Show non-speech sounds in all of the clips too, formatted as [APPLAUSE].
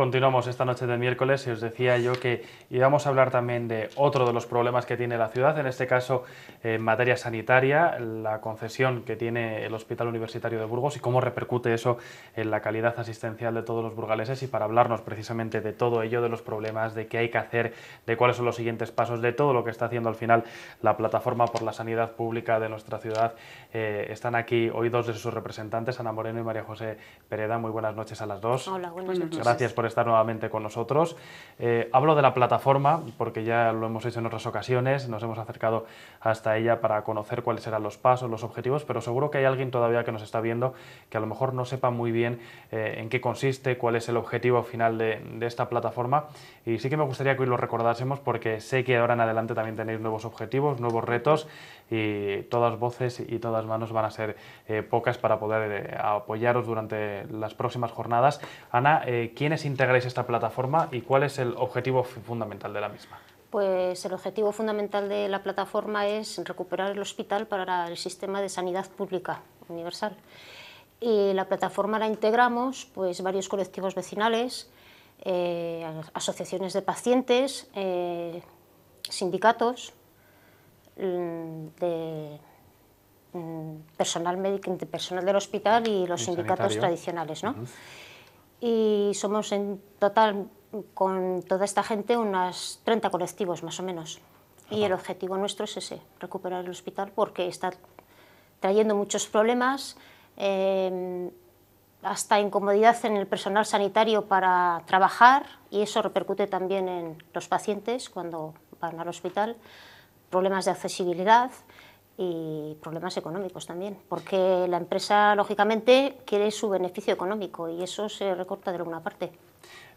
Continuamos esta noche de miércoles y os decía yo que íbamos a hablar también de otro de los problemas que tiene la ciudad, en este caso eh, en materia sanitaria, la concesión que tiene el Hospital Universitario de Burgos y cómo repercute eso en la calidad asistencial de todos los burgaleses y para hablarnos precisamente de todo ello, de los problemas, de qué hay que hacer, de cuáles son los siguientes pasos, de todo lo que está haciendo al final la plataforma por la sanidad pública de nuestra ciudad. Eh, están aquí hoy dos de sus representantes, Ana Moreno y María José Pereda. Muy buenas noches a las dos. Hola, buenas noches. Gracias estar nuevamente con nosotros. Eh, hablo de la plataforma porque ya lo hemos hecho en otras ocasiones, nos hemos acercado hasta ella para conocer cuáles eran los pasos, los objetivos, pero seguro que hay alguien todavía que nos está viendo que a lo mejor no sepa muy bien eh, en qué consiste, cuál es el objetivo final de, de esta plataforma y sí que me gustaría que hoy lo recordásemos porque sé que ahora en adelante también tenéis nuevos objetivos, nuevos retos y todas voces y todas manos van a ser eh, pocas para poder eh, apoyaros durante las próximas jornadas. Ana, eh, ¿quiénes integráis esta plataforma y cuál es el objetivo fundamental de la misma? Pues el objetivo fundamental de la plataforma es recuperar el hospital para el sistema de sanidad pública universal. Y la plataforma la integramos pues, varios colectivos vecinales, asociaciones de pacientes, sindicatos, mm, de mm, personal médico, personal del hospital y los sindicatos tradicionales, ¿no? Y somos en total con toda esta gente unas 30 colectivos más o menos. Y el objetivo nuestro es ese, recuperar el hospital porque está trayendo muchos problemas, em, hasta incomodidad en el personal sanitario para trabajar y eso repercute también en los pacientes cuando van al hospital problemas de accesibilidad y problemas económicos también, porque la empresa, lógicamente, quiere su beneficio económico y eso se recorta de alguna parte.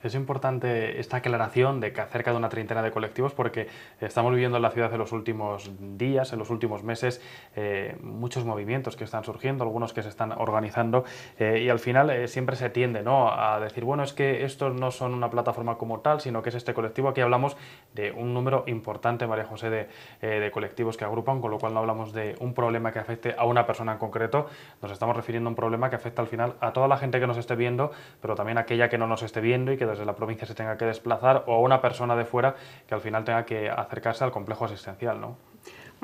Es importante esta aclaración de que acerca de una treintena de colectivos porque estamos viviendo en la ciudad en los últimos días, en los últimos meses, eh, muchos movimientos que están surgiendo, algunos que se están organizando eh, y al final eh, siempre se tiende ¿no? a decir, bueno, es que estos no son una plataforma como tal, sino que es este colectivo. Aquí hablamos de un número importante, María José, de, de colectivos que agrupan, con lo cual no hablamos de un problema que afecte a una persona en concreto, nos estamos refiriendo a un problema que afecta al final a toda la gente que nos esté viendo, pero también a aquella que no nos esté viendo y que desde la provincia se tenga que desplazar o una persona de fuera que al final tenga que acercarse al complejo asistencial, ¿no?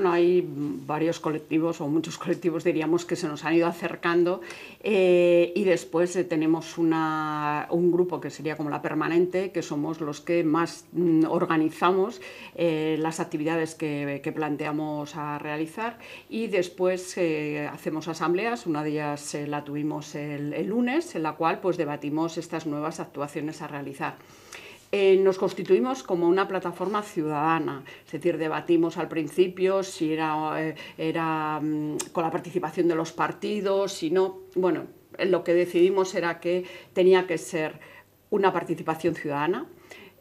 hay varios colectivos o muchos colectivos diríamos que se nos han ido acercando eh, y después eh, tenemos un grupo que sería como la permanente, que somos los que más mm, organizamos eh, las actividades que, planteamos a realizar y después hacemos asambleas, una de ellas la tuvimos el, el lunes, en la cual pues debatimos estas nuevas actuaciones a realizar. Eh, nos constituimos como una plataforma ciudadana, es decir, debatimos al principio si era, eh, era mm, con la participación de los partidos, si no, bueno, lo que decidimos era que tenía que ser una participación ciudadana,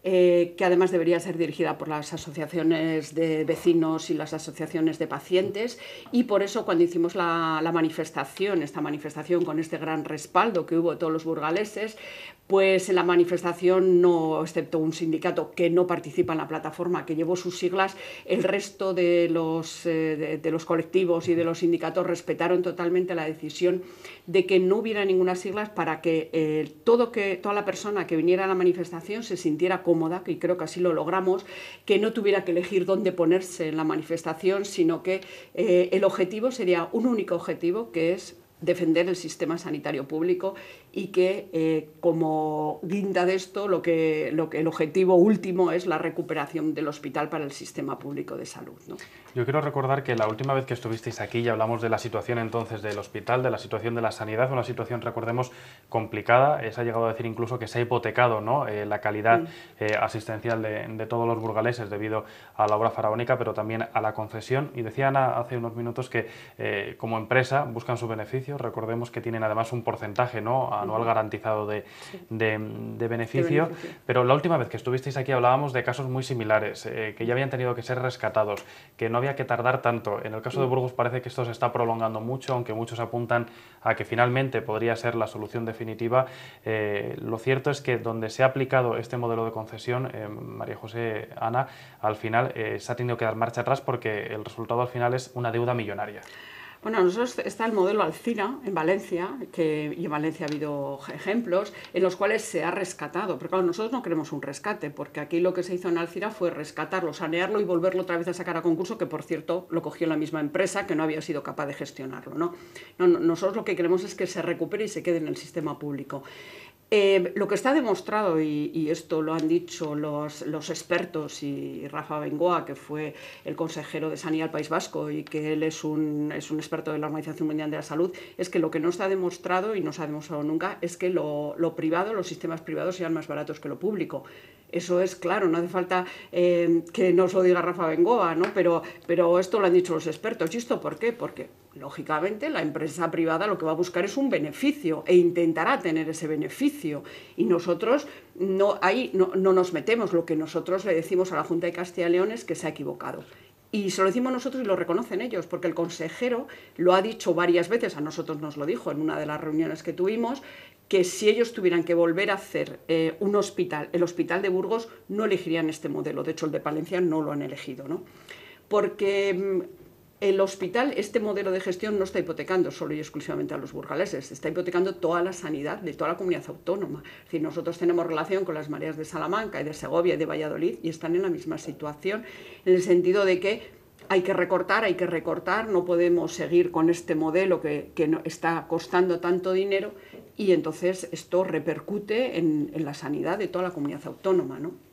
eh, que además debería ser dirigida por las asociaciones de vecinos y las asociaciones de pacientes. Y por eso cuando hicimos la, manifestación, esta manifestación con este gran respaldo que hubo de todos los burgaleses, pues en la manifestación no, excepto un sindicato que no participa en la plataforma, que llevó sus siglas, el resto de los, eh, de los colectivos y de los sindicatos respetaron totalmente la decisión de que no hubiera ninguna siglas para que, eh, todo que toda la persona que viniera a la manifestación se sintiera cómoda, que creo que así lo logramos, que no tuviera que elegir dónde ponerse en la manifestación, sino que eh, el objetivo sería un único objetivo, que es defender el sistema sanitario público y que eh, como guinda de esto lo que, lo que el objetivo último es la recuperación del hospital para el sistema público de salud. ¿no? Yo quiero recordar que la última vez que estuvisteis aquí ya hablamos de la situación entonces del hospital, de la situación de la sanidad, una situación recordemos complicada, eh, se ha llegado a decir incluso que se ha hipotecado ¿no? Eh, la calidad mm. asistencial de, de, todos los burgaleses debido a la obra faraónica pero también a la concesión y decían hace unos minutos que como empresa buscan su beneficio Recordemos que tienen además un porcentaje ¿no? anual garantizado de, beneficio. Pero la última vez que estuvisteis aquí hablábamos de casos muy similares, eh, que ya habían tenido que ser rescatados, que no había que tardar tanto. En el caso de Burgos parece que esto se está prolongando mucho, aunque muchos apuntan a que finalmente podría ser la solución definitiva. Eh, lo cierto es que donde se ha aplicado este modelo de concesión, eh, María José Ana, al final se ha tenido que dar marcha atrás porque el resultado al final es una deuda millonaria. Bueno, nosotros está el modelo Alcira en Valencia, que y en Valencia ha habido ejemplos en los cuales se ha rescatado, pero claro, nosotros no queremos un rescate, porque aquí lo que se hizo en Alcira fue rescatarlo, sanearlo y volverlo otra vez a sacar a concurso, que por cierto lo cogió la misma empresa que no había sido capaz de gestionarlo. nosotros lo que queremos es que se recupere y se quede en el sistema público. Eh, lo que está demostrado, y, esto lo han dicho los, expertos y Rafa Bengoa, que fue el consejero de Sanidad del País Vasco y que él es un, es un experto de la Organización Mundial de la Salud, es que lo que no está demostrado y no se ha demostrado nunca es que lo privado, los sistemas privados sean más baratos que lo público. Eso es claro, no hace falta eh, que nos lo diga Rafa Bengoa, Pero, esto lo han dicho los expertos. ¿Y esto por qué? Porque, lógicamente, la empresa privada lo que va a buscar es un beneficio e intentará tener ese beneficio. Y nosotros no, ahí no nos metemos. Lo que nosotros le decimos a la Junta de Castilla y León es que se ha equivocado y se lo decimos nosotros y lo reconocen ellos, porque el consejero lo ha dicho varias veces, a nosotros nos lo dijo en una de las reuniones que tuvimos, que si ellos tuvieran que volver a hacer eh, un hospital, el hospital de Burgos no elegirían este modelo, de hecho el de Palencia no lo han elegido, ¿no? Porque mm, el hospital, este modelo de gestión no está hipotecando solo y exclusivamente a los burgaleses, está hipotecando toda la sanidad de toda la comunidad autónoma. Es decir, nosotros tenemos relación con las mareas de Salamanca y de Segovia y de Valladolid y están en la misma situación, en el sentido de que hay que recortar, hay que recortar, no podemos seguir con este modelo que, está costando tanto dinero y entonces esto repercute en, en la sanidad de toda la comunidad autónoma, ¿no?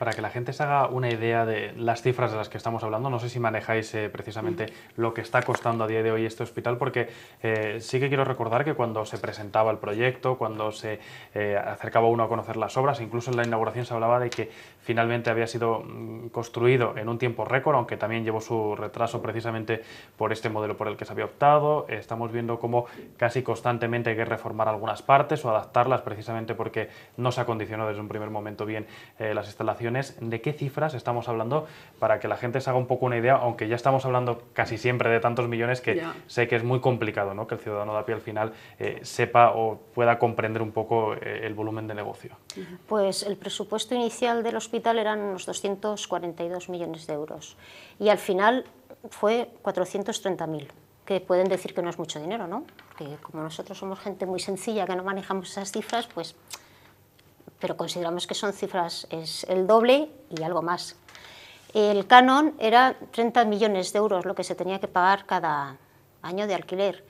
Para que la gente se haga una idea de las cifras de las que estamos hablando, no sé si manejáis eh, precisamente lo que está costando a día de hoy este hospital, porque eh, sí que quiero recordar que cuando se presentaba el proyecto, cuando se eh, acercaba uno a conocer las obras, incluso en la inauguración se hablaba de que finalmente había sido mm, construido en un tiempo récord, aunque también llevó su retraso precisamente por este modelo por el que se había optado. Estamos viendo cómo casi constantemente hay que reformar algunas partes o adaptarlas precisamente porque no se acondicionó desde un primer momento bien eh, las instalaciones. ¿De qué cifras estamos hablando para que la gente se haga un poco una idea? Aunque ya estamos hablando casi siempre de tantos millones que sé que es muy complicado ¿no? que el ciudadano de a pie al final eh, sepa o pueda comprender un poco eh, el volumen de negocio. Pues el presupuesto inicial de los hospital eran unos 242 millones de euros y al final fue 430.000, que pueden decir que no es mucho dinero, ¿no? como nosotros somos gente muy sencilla que no manejamos esas cifras, pues pero consideramos que son cifras, es el doble y algo más. El canon era 30 millones de euros lo que se tenía que pagar cada año de alquiler.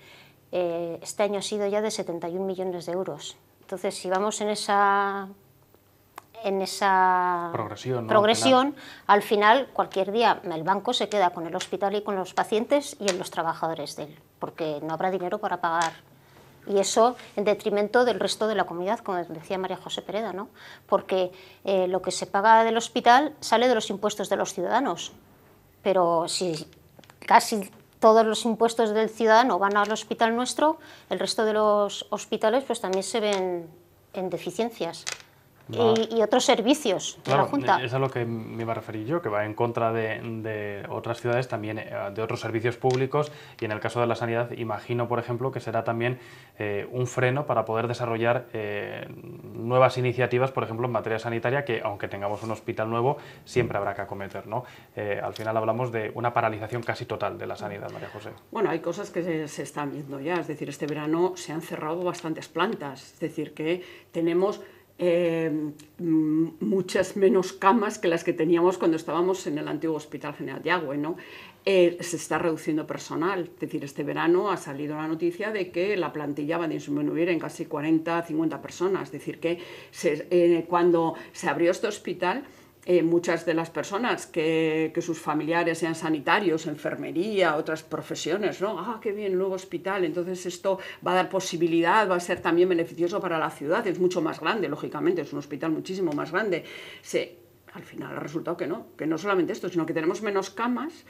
Eh, este año ha sido ya de 71 millones de euros. Entonces, si vamos en esa en esa progresión, progresión al, final. cualquier día el banco se queda con el hospital y con los pacientes y en los trabajadores de él, porque no habrá dinero para pagar. Y eso en detrimento del resto de la comunidad, como decía María José Pereda, ¿no? porque eh, lo que se paga del hospital sale de los impuestos de los ciudadanos. Pero si casi todos los impuestos del ciudadano van al hospital nuestro, el resto de los hospitales pues también se ven en deficiencias y, otros servicios de la Junta. Eso es lo que me iba a referir yo, que va en contra de, otras ciudades también, eh, de otros servicios públicos y en el caso de la sanidad imagino, por ejemplo, que será también eh, un freno para poder desarrollar eh, nuevas iniciativas, por ejemplo, en materia sanitaria, que aunque tengamos un hospital nuevo, siempre habrá que acometer. ¿no? al final hablamos de una paralización casi total de la sanidad, María José. Bueno, hay cosas que se, se están viendo ya, es decir, este verano se han cerrado bastantes plantas, es decir, que tenemos Em, muchas menos camas que las que teníamos cuando estábamos en el antiguo Hospital General de eh, se está reduciendo personal, es decir, este verano ha salido la noticia de que la plantilla va a disminuir en casi 40, 50 personas, es decir, que eh, cuando se abrió este hospital eh, muchas de las personas que, sus familiares sean sanitarios, enfermería, otras profesiones, ¿no? Ah, qué bien, nuevo hospital, entonces esto va a dar posibilidad, va a ser también beneficioso para la ciudad, es mucho más grande, lógicamente, es un hospital muchísimo más grande. Se, al final ha resultado que no, que no solamente esto, sino que tenemos menos camas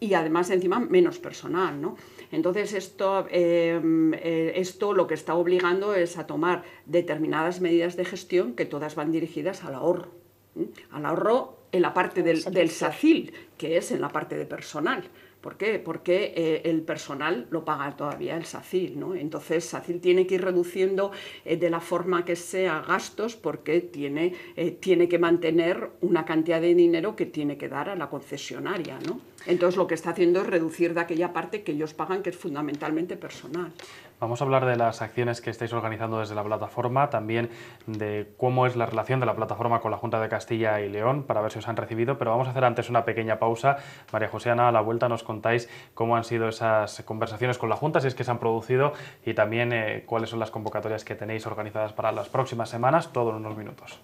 y además encima menos personal, ¿no? Entonces esto, em, eh, esto lo que está obligando es a tomar determinadas medidas de gestión que todas van dirigidas al ahorro ¿Mm? al ahorro en la parte del, SACIL, que es en la parte de personal. ¿Por qué? Porque eh, el personal lo paga todavía el SACIL, ¿no? Entonces, SACIL tiene que ir reduciendo eh, de la forma que sea gastos porque eh, tiene, que mantener una cantidad de dinero que tiene que dar a la concesionaria, Entonces, lo que está haciendo es reducir de aquella parte que ellos pagan, que es fundamentalmente personal. Vamos a hablar de las acciones que estáis organizando desde la plataforma, también de cómo es la relación de la plataforma con la Junta de Castilla y León, para ver si os han recibido, pero vamos a hacer antes una pequeña pausa. María José a la vuelta nos contáis cómo han sido esas conversaciones con la Junta, si es que se han producido, y también eh, cuáles son las convocatorias que tenéis organizadas para las próximas semanas, todo en unos minutos.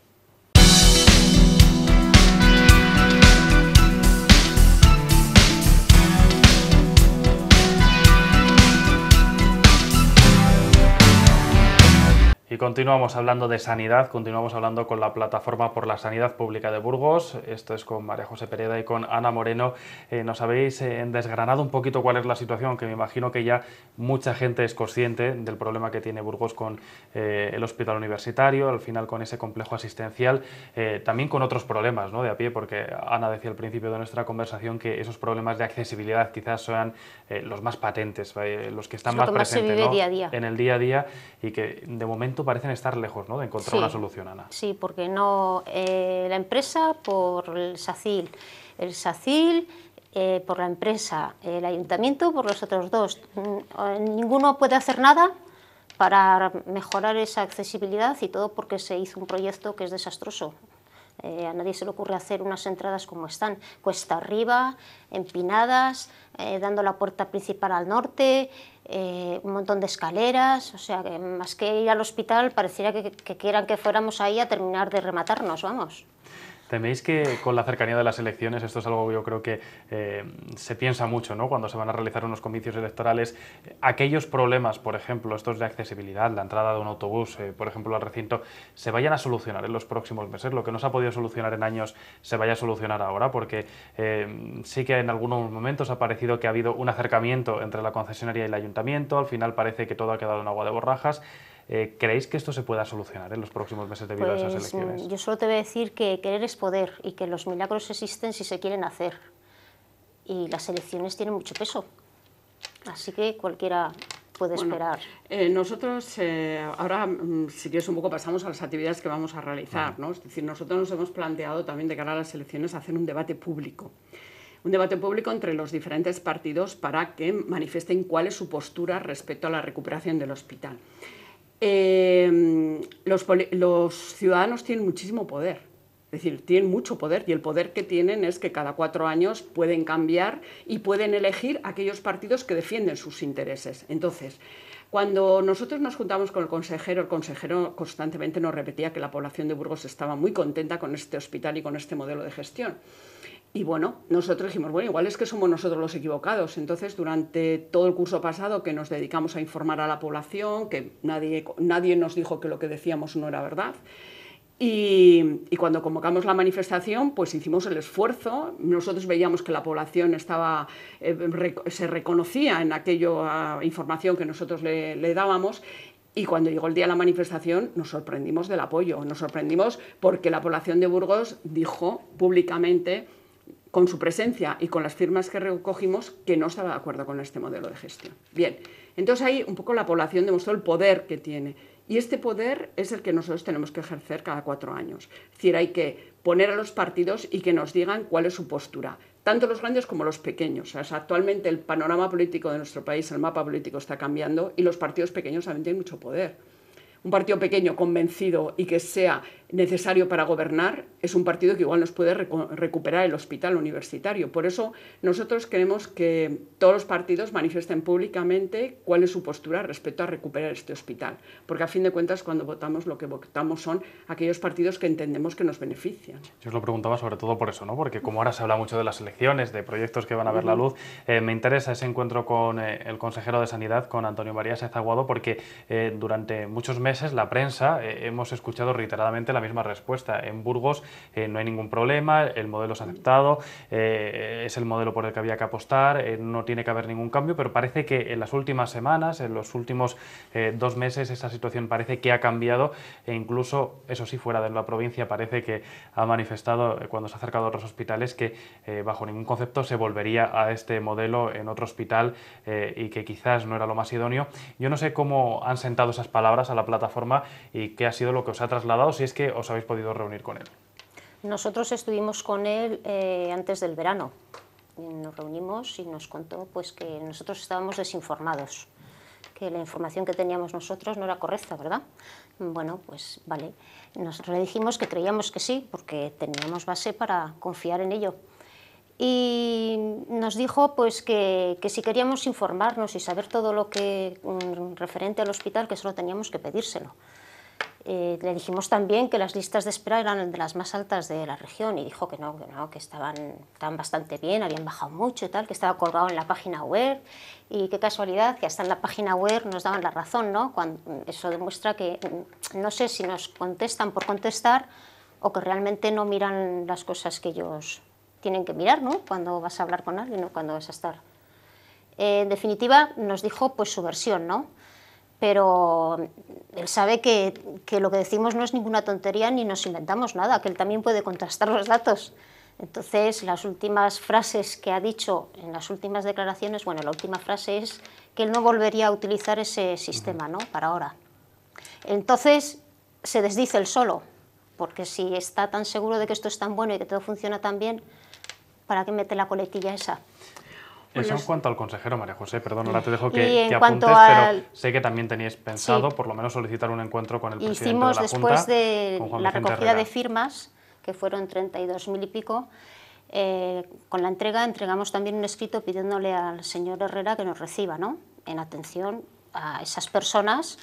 continuamos hablando de sanidad, continuamos hablando con la plataforma por la sanidad pública de Burgos. Esto es con María José Pereda y con Ana Moreno. Eh, nos habéis eh, desgranado un poquito cuál es la situación, que me imagino que ya mucha gente es consciente del problema que tiene Burgos con eh, el hospital universitario, al final con ese complejo asistencial, también con otros problemas ¿no? de a pie, porque Ana decía al principio de nuestra conversación que esos problemas de accesibilidad quizás sean los más patentes, los que están más presentes ¿no? en el día a día y que de momento parecen estar lejos ¿no? de encontrar una solución, Ana. Sí, porque no eh, la empresa por el SACIL, el SACIL eh, por la empresa, el ayuntamiento por los otros dos. Mm, ninguno puede hacer nada para mejorar esa accesibilidad y todo porque se hizo un proyecto que es desastroso. Eh, a nadie se le ocurre hacer unas entradas como están, cuesta arriba, empinadas, eh, dando la puerta principal al norte, eh, un montón de escaleras, o sea, más que ir al hospital pareciera que quieran que fuéramos ahí a terminar de rematarnos, vamos. ¿Teméis que con la cercanía de las elecciones, esto es algo que yo creo que eh, se piensa mucho, ¿no? Cuando se van a realizar unos comicios electorales, aquellos problemas, por ejemplo, estos de accesibilidad, la entrada de un autobús, eh, por ejemplo, al recinto, se vayan a solucionar en los próximos meses. Lo que no se ha podido solucionar en años se vaya a solucionar ahora, porque eh, sí que en algunos momentos ha parecido que ha habido un acercamiento entre la concesionaria y el ayuntamiento, al final parece que todo ha quedado en agua de borrajas. Eh, ¿Creéis que esto se pueda solucionar en los próximos meses debido a esas pues, elecciones? Mm, yo solo te voy a decir que querer es poder y que los milagros existen si se quieren hacer. Y las elecciones tienen mucho peso. Así que cualquiera puede esperar. Eh, nosotros, eh, ahora, mm, si quieres un poco, pasamos a las actividades que vamos a realizar. Es decir, nosotros nos hemos planteado también de cara a las elecciones hacer un debate público un debate público entre los diferentes partidos para que manifiesten cuál es su postura respecto a la recuperación del hospital. Em, los, los, ciudadanos tienen muchísimo poder. Es decir, tienen mucho poder y el poder que tienen es que cada cuatro años pueden cambiar y pueden elegir aquellos partidos que defienden sus intereses. Entonces, cuando nosotros nos juntamos con el consejero, el consejero constantemente nos repetía que la población de Burgos estaba muy contenta con este hospital y con este modelo de gestión. Y bueno, nosotros dijimos, bueno, igual es que somos nosotros los equivocados. Entonces, durante todo el curso pasado que nos dedicamos a informar a la población, que nadie, nadie nos dijo que lo que decíamos no era verdad. Y, cuando convocamos la manifestación, pues hicimos el esfuerzo. Nosotros veíamos que la población estaba, eh, se reconocía en aquella información que nosotros le, le dábamos y cuando llegó el día de la manifestación nos sorprendimos del apoyo, nos sorprendimos porque la población de Burgos dijo públicamente con su presencia y con las firmas que recogimos, que no estaba de acuerdo con este modelo de gestión. Bien, entonces ahí un poco la población demostró el poder que tiene. Y este poder es el que nosotros tenemos que ejercer cada cuatro años. Es decir, hay que poner a los partidos y que nos digan cuál es su postura, tanto los grandes como los pequeños. O sea, actualmente el panorama político de nuestro país, el mapa político está cambiando y los partidos pequeños también tienen mucho poder. Un partido pequeño convencido y que sea necesario para gobernar, es un partido que igual nos puede recuperar el hospital universitario. Por eso nosotros queremos que todos los partidos manifiesten públicamente cuál es su postura respecto a recuperar este hospital, porque a fin de cuentas cuando votamos lo que votamos son aquellos partidos que entendemos que nos benefician. Yo os lo preguntaba sobre todo por eso, ¿no? porque como ahora se habla mucho de las elecciones, de proyectos que van a ver la luz, eh, me interesa ese encuentro con eh, el consejero de Sanidad, con Antonio María Sáenz porque eh, durante muchos meses la prensa hemos escuchado reiteradamente la la misma respuesta. En Burgos eh, no hay ningún problema, el modelo es aceptado, eh, es el modelo por el que había que apostar, eh, no tiene que haber ningún cambio, pero parece que en las últimas semanas, en los últimos dos meses, esa situación parece que ha cambiado e incluso, eso sí, fuera de la provincia parece que ha manifestado cuando se ha acercado a otros hospitales que bajo ningún concepto se volvería a este modelo en otro hospital y que quizás no era lo más idóneo. Yo no sé cómo han sentado esas palabras a la plataforma y qué ha sido lo que os ha trasladado, si es que os habéis podido reunir con él. Nosotros estuvimos con él eh, antes del verano. Nos reunimos y nos contó pues, que nosotros estábamos desinformados, que la información que teníamos nosotros no era correcta, ¿verdad? Bueno, pues vale. Nosotros le dijimos que creíamos que sí, porque teníamos base para confiar en ello y nos dijo pues que, que, si queríamos informarnos y saber todo lo que mm, referente al hospital que solo teníamos que pedírselo eh, le dijimos también que las listas de espera eran de las más altas de la región y dijo que no, que estaban, bastante bien, habían bajado mucho y tal, que estaba colgado en la página web y qué casualidad que hasta en la página web nos daban la razón, ¿no? eso demuestra que mm, no sé si nos contestan por contestar o que realmente no miran las cosas que ellos tienen que mirar, ¿no? Cuando vas a hablar con alguien, o Cuando vas a estar. Eh, en definitiva, nos dijo pues su versión, ¿no? pero mm, él sabe que, lo que decimos no es ninguna tontería ni nos inventamos nada, que él también puede contrastar los datos. Entonces, las últimas frases que ha dicho en las últimas declaraciones, bueno, la última frase es que él no volvería a utilizar ese sistema, ¿no? Para ahora. Entonces, se desdice él solo, porque si está tan seguro de que esto es tan bueno y que todo funciona tan bien, ¿para qué mete la coletilla esa? Eso en cuanto al consejero, María José, perdón, ahora te dejo que, que apuntes, al... pero sé que también teníais pensado por lo menos solicitar un encuentro con el presidente de la después de la recogida de firmas, que fueron 32.000 y pico, eh, con la entrega entregamos también un escrito pidiéndole al señor Herrera que nos reciba, ¿no? En atención a esas personas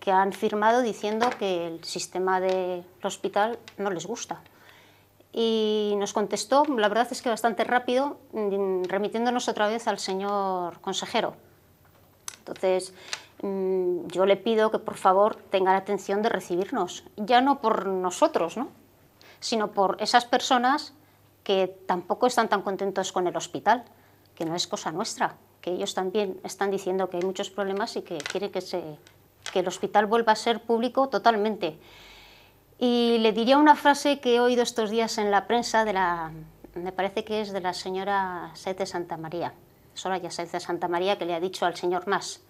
que han firmado diciendo que el sistema del hospital no les gusta y nos contestó, la verdad es que bastante rápido, mm, remitiéndonos otra vez al señor consejero. Entonces, mm, yo le pido que por favor tenga la atención de recibirnos, ya no por nosotros, ¿no? sino por esas personas que tampoco están tan contentos con el hospital, que no es cosa nuestra, que ellos también están diciendo que hay muchos problemas y que quieren que, se, que el hospital vuelva a ser público totalmente. Y le diría una frase que he oído estos días en la prensa, de la, me parece que es de la señora Sete Santa María, Santa María, que le ha dicho al señor Mas,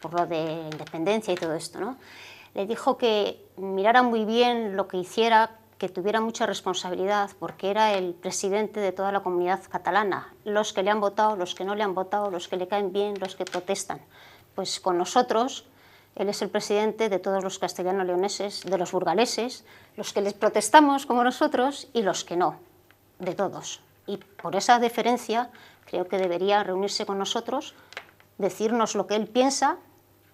por lo de independencia y todo esto, ¿no? Le dijo que mirara muy bien lo que hiciera, que tuviera mucha responsabilidad, porque era el presidente de toda la comunidad catalana. Los que le han votado, los que no le han votado, los que le caen bien, los que protestan. Pues con nosotros él es el presidente de todos los castellano-leoneses, de los burgaleses, los que les protestamos como nosotros y los que no, de todos. Y por esa deferencia creo que debería reunirse con nosotros, decirnos lo que él piensa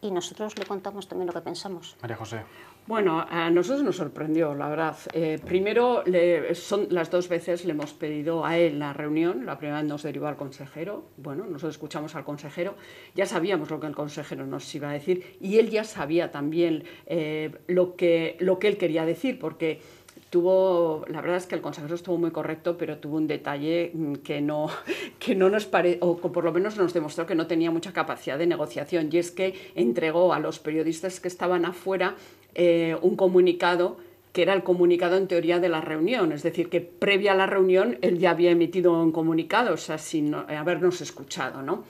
y nosotros le contamos también lo que pensamos. María José. Bueno, a nosotros nos sorprendió, la verdad. Eh, primero, son las dos veces le hemos pedido a él la reunión. La primera nos derivó al consejero. Bueno, nosotros escuchamos al consejero. Ya sabíamos lo que el consejero nos iba a decir y él ya sabía también eh, lo, que, lo que él quería decir, porque tuvo, la verdad es que el consejero estuvo muy correcto, pero tuvo un detalle mm, que no, [LAUGHS] que no nos pare, o por lo menos nos demostró que no tenía mucha capacidad de negociación, y es que entregó a los periodistas que estaban afuera eh, un comunicado que era el comunicado en teoría de la reunión, es decir, que previa a la reunión él ya había emitido un comunicado, o sea, sin eh, habernos escuchado, ¿no?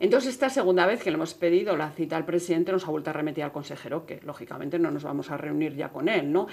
Entonces, esta segunda vez que le hemos pedido la cita al presidente, nos ha vuelto a remitir al consejero, que lógicamente no nos vamos a reunir ya con él, ¿no?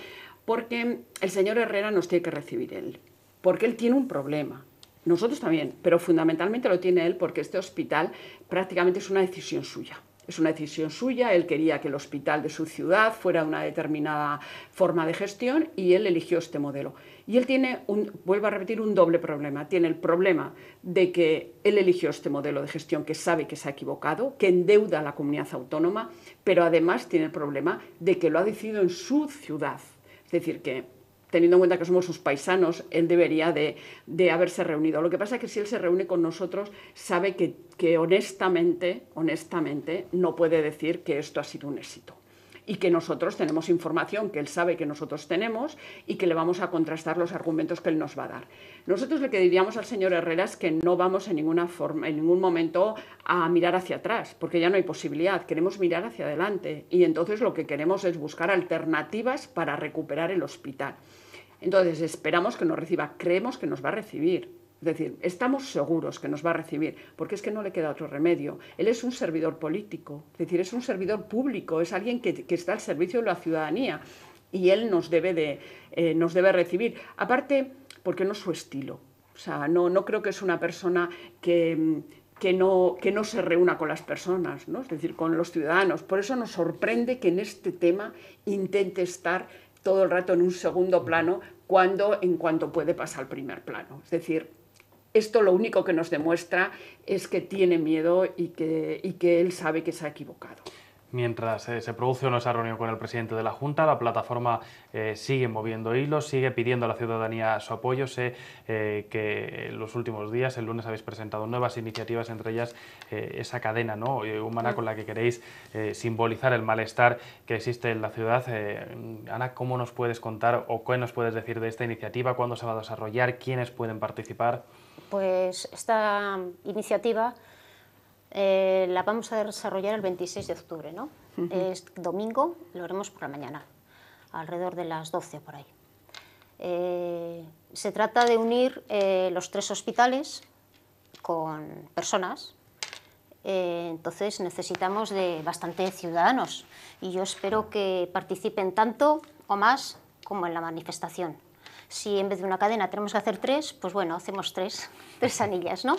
Porque el señor Herrera nos tiene que recibir él, porque él tiene un problema. Nosotros también, pero fundamentalmente lo tiene él porque este hospital prácticamente es una decisión suya. Es una decisión suya, él quería que el hospital de su ciudad fuera una determinada forma de gestión y él eligió este modelo. Y él tiene, vuelvo a repetir, un doble problema. Tiene el problema de que él eligió este modelo de gestión que sabe que se ha equivocado, que endeuda a la comunidad autónoma, pero además tiene el problema de que lo ha decidido en su ciudad. Es decir, que teniendo en cuenta que somos sus paisanos, él debería de, haberse reunido. Lo que pasa es que si él se reúne con nosotros, sabe que, que honestamente, honestamente, no puede decir que esto ha sido un éxito y que nosotros tenemos información que él sabe que nosotros tenemos y que le vamos a contrastar los argumentos que él nos va a dar. Nosotros le que diríamos al señor Herrera que no vamos en, ninguna forma, en ningún momento a mirar hacia atrás, porque ya no hay posibilidad, queremos mirar hacia adelante y entonces lo que queremos es buscar alternativas para recuperar el hospital. Entonces esperamos que nos reciba, creemos que nos va a recibir, es decir, estamos seguros que nos va a recibir, porque es que no le queda otro remedio. Él es un servidor político, es decir, es un servidor público, es alguien que, está al servicio de la ciudadanía y él nos debe, de, eh, nos debe recibir. Aparte, porque no es su estilo. O sea, no, no creo que es una persona que, no, que no se reúna con las personas, ¿no? es decir, con los ciudadanos. Por eso nos sorprende que en este tema intente estar todo el rato en un segundo plano cuando en cuanto puede pasar al primer plano. Es decir, esto lo único que nos demuestra es que tiene miedo y que, él sabe que se ha equivocado. Mientras eh, se produce una reunión con el presidente de la Junta, la plataforma eh, sigue moviendo hilos, sigue pidiendo a la ciudadanía su apoyo. Sé eh, que en los últimos días, el lunes, habéis presentado nuevas iniciativas, entre ellas esa cadena ¿no? humana con la que queréis simbolizar el malestar que existe en la ciudad. Ana, ¿cómo nos puedes contar o qué nos puedes decir de esta iniciativa? ¿Cuándo se va a desarrollar? ¿Quiénes pueden participar? Pues esta iniciativa eh, la vamos a desarrollar el 26 de octubre, ¿no? Es domingo, lo haremos por la mañana, alrededor de las 12 por ahí. Eh, se trata de unir eh, los tres hospitales con personas, entonces necesitamos de bastante ciudadanos y yo espero que participen tanto o más como en la manifestación. Si en vez de una cadena tenemos que hacer tres, pues bueno, hacemos tres, [LAUGHS] tres anillas, ¿no?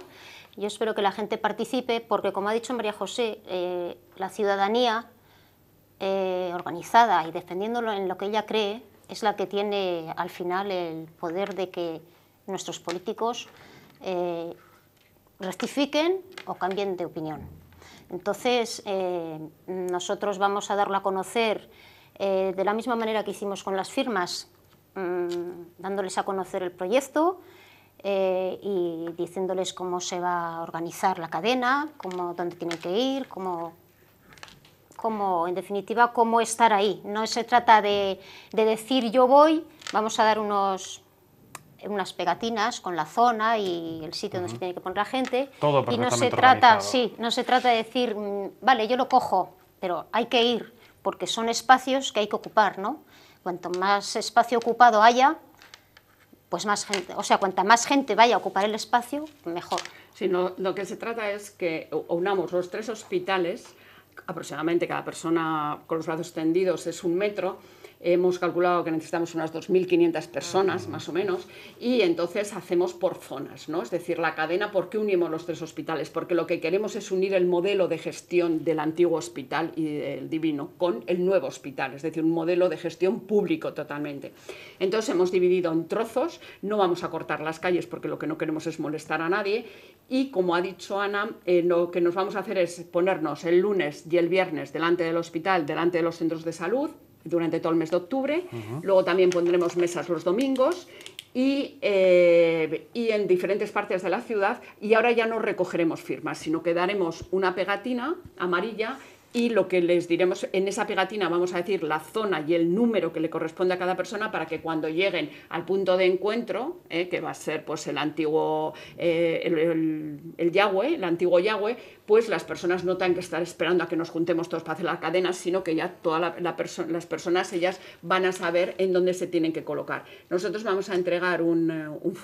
Yo espero que la gente participe porque, como ha dicho María José, eh, la ciudadanía eh, organizada y defendiéndolo en lo que ella cree es la que tiene al final el poder de que nuestros políticos eh, rectifiquen o cambien de opinión. Entonces, nosotros vamos a darla a conocer de la misma manera que hicimos con las firmas Mm, dándoles a conocer el proyecto eh, y diciéndoles cómo se va a organizar la cadena, cómo, dónde tienen que ir, cómo, en definitiva, cómo estar ahí. No se trata de, decir yo voy, vamos a dar unos, unas pegatinas con la zona y el sitio donde se tiene que poner la gente. y no se trata, sí, no se trata de decir, mm, vale, yo lo cojo, pero hay que ir porque son espacios que hay que ocupar, ¿no? Cuanto más espacio ocupado haya, pues más gente, o sea, cuanta más gente vaya a ocupar el espacio, mejor. lo que se trata es que unamos los tres hospitales, aproximadamente cada persona con los brazos tendidos es un metro, hemos calculado que necesitamos unas 2.500 personas, más o menos, y entonces hacemos por zonas, ¿no? Es decir, la cadena, ¿por qué unimos los tres hospitales? Porque lo que queremos es unir el modelo de gestión del antiguo hospital y del divino con el nuevo hospital, es decir, un modelo de gestión público totalmente. Entonces hemos dividido en trozos, no vamos a cortar las calles porque lo que no queremos es molestar a nadie, y como ha dicho Ana, eh, lo que nos vamos a hacer es ponernos el lunes y el viernes delante del hospital, delante de los centros de salud, durante todo el mes de octubre. Luego también pondremos mesas los domingos eh, y, en diferentes partes de la ciudad. Y ahora ya no recogeremos firmas, sino que daremos una pegatina amarilla y lo que les diremos en esa pegatina vamos a decir la zona y el número que le corresponde a cada persona para que cuando lleguen al punto de encuentro, eh, que va a ser pues el antiguo, eh, el, el antiguo Yahweh, pues las personas no tienen que estar esperando a que nos juntemos todos para hacer la cadena, sino que ya todas la, las personas ellas van a saber en dónde se tienen que colocar. Nosotros vamos a entregar eh,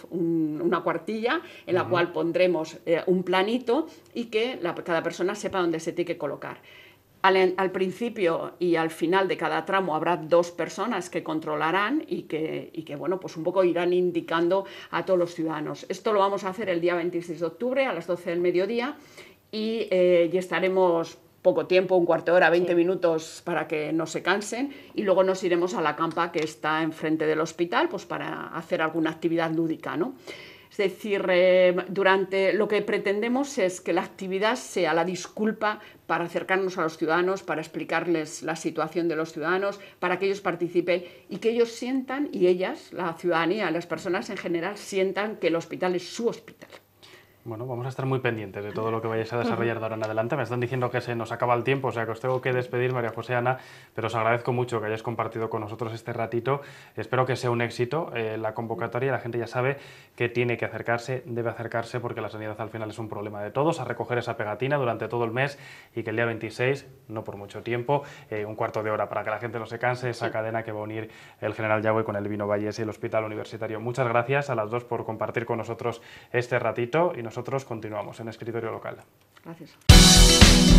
una cuartilla en la cual pondremos eh, un planito y que cada persona sepa dónde se tiene que colocar. Al, principio y al final de cada tramo habrá dos personas que controlarán y que, que, bueno, pues un poco irán indicando a todos los ciudadanos. Esto lo vamos a hacer el día 26 de octubre a las 12 del mediodía y, eh, estaremos poco tiempo, un cuarto de hora, 20 minutos para que no se cansen y luego nos iremos a la campa que está enfrente del hospital pues para hacer alguna actividad lúdica, ¿no? Es decir, eh, durante lo que pretendemos es que la actividad sea la disculpa para acercarnos a los ciudadanos, para explicarles la situación de los ciudadanos, para que ellos participen y que ellos sientan y ellas, la ciudadanía, las personas en general, sientan que el hospital es su hospital. Bueno, vamos a estar muy pendientes de todo lo que vayáis a [LAUGHS] desarrollar de ahora en adelante. Me están diciendo que se nos acaba el tiempo, o sea que os tengo que despedir, María José Ana, pero os agradezco mucho que hayáis compartido con nosotros este ratito. Espero que sea un éxito eh, la convocatoria. La gente ya sabe que tiene que acercarse, debe acercarse, porque la sanidad al final es un problema de todos, a recoger esa pegatina durante todo el mes y que el día 26, no por mucho tiempo, eh, un cuarto de hora para que la gente no se canse, esa cadena que va a unir el General Yagüe con el Vino Valles y el Hospital Universitario. Muchas gracias a las dos por compartir con nosotros este ratito y nos nosotros continuamos en escritorio local. Gracias.